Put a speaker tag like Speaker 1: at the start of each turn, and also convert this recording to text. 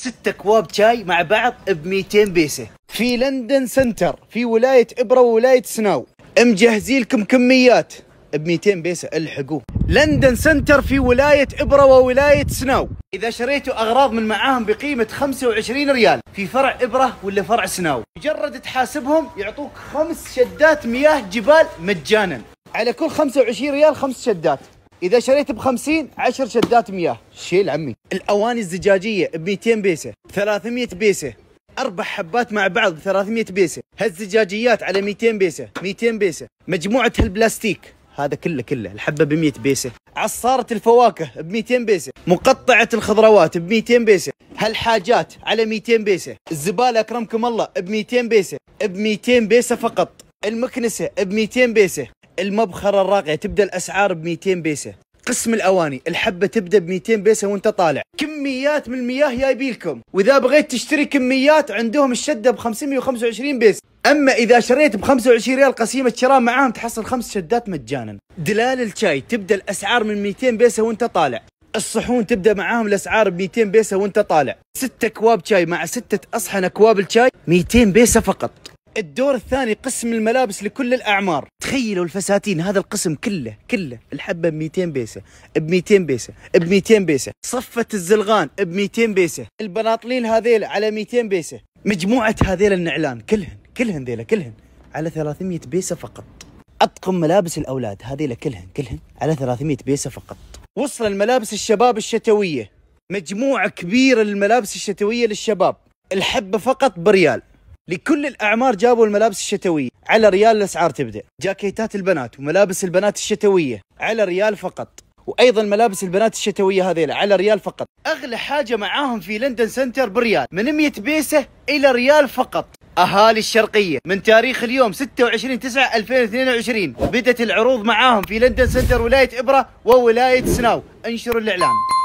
Speaker 1: ست اكواب شاي مع بعض ب 200 بيسه في لندن سنتر في ولايه ابره وولايه سناو مجهزين لكم كميات ب 200 بيسه الحقوه لندن سنتر في ولايه ابره وولايه سناو اذا شريتوا اغراض من معاهم بقيمه 25 ريال في فرع ابره ولا فرع سناو مجرد تحاسبهم يعطوك خمس شدات مياه جبال مجانا على كل 25 ريال خمس شدات اذا شريت ب 50 10 شدات مياه شيل عمي الاواني الزجاجيه ب 200 بيسه 300 بيسه اربع حبات مع بعض ب 300 بيسه هالزجاجيات على 200 بيسه 200 بيسه مجموعه هالبلاستيك هذا كله كله الحبه ب 100 بيسه عصاره الفواكه ب 200 بيسه مقطعه الخضروات ب 200 بيسه هالحاجات على 200 بيسه الزباله اكرمكم الله ب 200 بيسه ب 200 بيسه فقط المكنسه ب 200 بيسه المبخرة الراقية تبدأ الأسعار ب 200 بيسة قسم الأواني الحبة تبدأ ب 200 بيسة وانت طالع كميات من المياه لكم وإذا بغيت تشتري كميات عندهم الشدة ب 525 بيسة اما اذا شريت ب 25 ريال قسيمه شراء معاهم تحصل خمس شدات مجانا دلال الشاي تبدا الاسعار من 200 بيسه وانت طالع الصحون تبدا معاهم الاسعار ب 200 بيسه وانت طالع ست اكواب شاي مع ستة اصحن اكواب الشاي 200 بيسه فقط الدور الثاني قسم الملابس لكل الاعمار تخيلوا الفساتين هذا القسم كله كله الحبه ب 200 بيسه ب 200 بيسه ب 200 بيسه صفه الزلغان ب 200 بيسه البناطلين هذيل على 200 بيسه مجموعه هذيل النعلان كلهن كلهن ذيلا كلهن على 300 بيسه فقط اطقم ملابس الاولاد هذيلا كلهن كلهن على 300 بيسه فقط وصل الملابس الشباب الشتويه مجموعه كبيره للملابس الشتويه للشباب الحبه فقط بريال لكل الاعمار جابوا الملابس الشتويه على ريال الاسعار تبدا جاكيتات البنات وملابس البنات الشتويه على ريال فقط وايضا ملابس البنات الشتويه هذيلا على ريال فقط اغلى حاجه معاهم في لندن سنتر بريال من 100 بيسه الى ريال فقط اهالي الشرقيه من تاريخ اليوم 26 9 2022 بدت العروض معاهم في لندن سنتر ولايه ابره وولايه سناو انشروا الاعلان